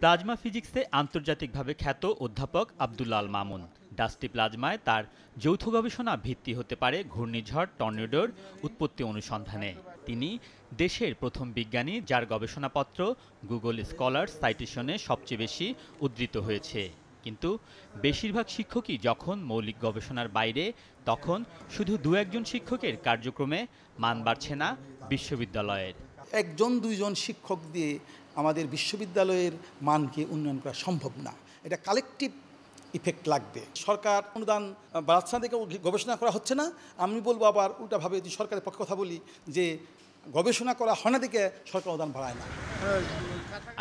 plasma ফিজিক্সে uh, আন্তর্জাতিকভাবে খ্যাত অধ্যাপক আবদুল্লাল মামুন ডাস্টি প্লাজমায় তার যৌথ গবেষণা ভিত্তি হতে পারে ঘূর্ণিঝড় টর্নেডোর উৎপত্তি অনুসন্ধানে তিনি দেশের প্রথম বিজ্ঞানী যার গবেষণাপত্র গুগল স্কলার সাইটেশনে সবচেয়ে বেশি উদ্ধৃত হয়েছে কিন্তু বেশিরভাগ শিক্ষকই যখন মৌলিক গবেষণার বাইরে তখন শুধু দু একজন শিক্ষকের কার্যক্রমে মান বাড়ছে না বিশ্ববিদ্যালয়ের একজন দুইজন শিক্ষক দিয়ে আমাদের বিশ্ববিদ্যালয়ের মানকে উন্নয়ন করা সম্ভব না এটা কালেকটিভ ইফেক্ট লাগবে সরকার অনুদান বাচ্চা থেকে গবেষণা করা হচ্ছে না আমি বলবো আবার উল্টাভাবে যদি সরকারের পক্ষে কথা বলি যে গবেষণা করা হয় না দিকে সরকার অনুদান বাড়ায় না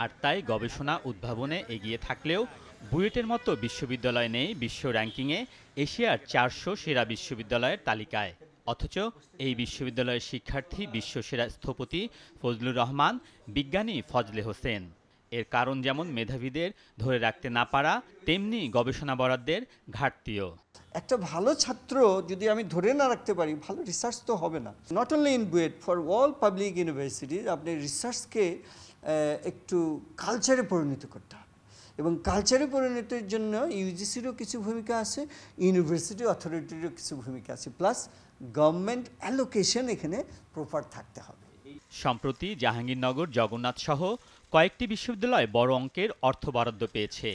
আর তাই গবেষণা উদ্ভাবনে এগিয়ে থাকলেও বুয়েটের মতো বিশ্ববিদ্যালয় নেই বিশ্ব র্যাঙ্কিংয়ে এশিয়ার চারশো সেরা বিশ্ববিদ্যালয়ের তালিকায় অথচ এই বিশ্ববিদ্যালয়ের শিক্ষার্থী বিশ্বসেরা স্থপতি ফজলুর রহমান বিজ্ঞানী ফজলে হোসেন এর কারণ যেমন মেধাবীদের ধরে রাখতে না পারা তেমনি গবেষণা বরাদ্দের ঘাটতিও একটা ভালো ছাত্র যদি আমি ধরে না রাখতে পারি ভালো রিসার্চ তো হবে না not only in BUET for all public universities আপনি রিসার্চকে একটু কালচারে পরিণত করতে হবে এবং কালচারে পরিণতির জন্য ইউজিসিরও কিছু ভূমিকা আছে ইউনিভার্সিটি অথরিটিরও কিছু ভূমিকা আছে প্লাস গভর্নমেন্ট অ্যালোকেশন এখানে প্রপার থাকতে হবে সম্প্রতি জাহাঙ্গীরনগর জগন্নাথ সহ কয়েকটি বিশ্ববিদ্যালয় বড় অঙ্কের অর্থ বরাদ্দ পেয়েছে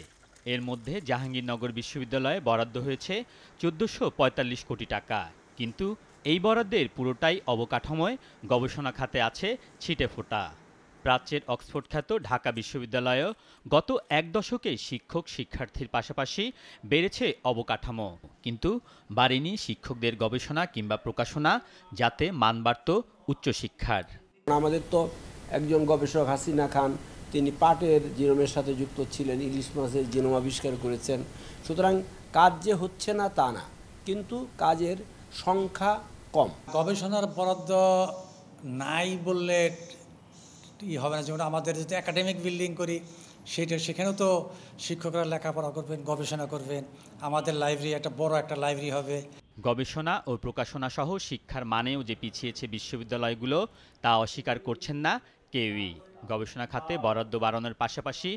এর মধ্যে জাহাঙ্গীরনগর বিশ্ববিদ্যালয়ে বরাদ্দ হয়েছে চোদ্দোশো কোটি টাকা কিন্তু এই বরাদ্দের পুরোটাই অবকাঠাময় গবেষণা খাতে আছে ছিটে ফোটা প্রাচ্যের অক্সফোর্ড খ্যাত ঢাকা বিশ্ববিদ্যালয়েও গত এক দশকে শিক্ষক শিক্ষার্থীর পাশাপাশি বেড়েছে অবকাঠামো কিন্তু বাড়েনি শিক্ষকদের গবেষণা কিংবা প্রকাশনা যাতে মান বাড়ত উচ্চশিক্ষার আমাদের তো একজন গবেষক হাসিনা খান তিনি পাটের জিনোমের সাথে যুক্ত ছিলেন ইলিশ মাছের জিনোম আবিষ্কার করেছেন সুতরাং কাজ যে হচ্ছে না তা না কিন্তু কাজের সংখ্যা কম গবেষণার বরাদ্দ নাই বললে হবে না যেমন আমাদের যদি একাডেমিক বিল্ডিং করি সেটা সেখানেও তো শিক্ষকরা লেখাপড়া করবেন গবেষণা করবেন আমাদের লাইব্রেরি একটা বড় একটা লাইব্রেরি হবে গবেষণা ও প্রকাশনা সহ শিক্ষার মানেও যে পিছিয়েছে বিশ্ববিদ্যালয়গুলো তা অস্বীকার করছেন না কেউই গবেষণা খাতে বরাদ্দ বাড়ানোর পাশাপাশি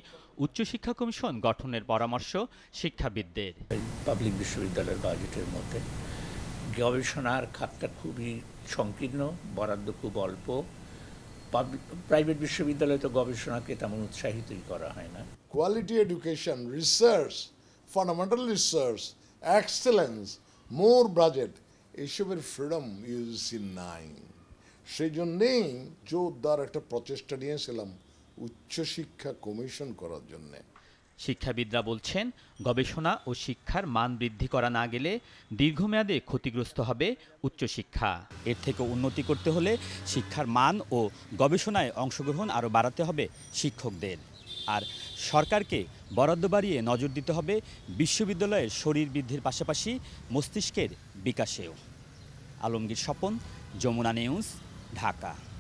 উচ্চশিক্ষা কমিশন গঠনের পরামর্শ শিক্ষাবিদদের পাবলিক বিশ্ববিদ্যালয়ের বাজেটের মধ্যে গবেষণার খাতটা খুবই সংকীর্ণ বরাদ্দ খুব অল্প প্রাইভেট বিশ্ববিদ্যালয়ে তো গবেষণাকে তেমন উৎসাহিতই করা হয় না quality education research fundamental research excellence more budget এইসবের ফ্রিডম ইউজি নাই সেই জন্যেই জোরদার একটা প্রচেষ্টা নিয়েছিলাম উচ্চশিক্ষা কমিশন করার জন্যে শিক্ষাবিদরা বলছেন গবেষণা ও শিক্ষার মান বৃদ্ধি করা না গেলে দীর্ঘমেয়াদে ক্ষতিগ্রস্ত হবে উচ্চশিক্ষা এর থেকে উন্নতি করতে হলে শিক্ষার মান ও গবেষণায় অংশগ্রহণ আরও বাড়াতে হবে শিক্ষকদের আর সরকারকে বরাদ্দ বাড়িয়ে নজর দিতে হবে বিশ্ববিদ্যালয়ের শরীর বৃদ্ধির পাশাপাশি মস্তিষ্কের বিকাশেও আলমগীর স্বপন যমুনা নিউজ ঢাকা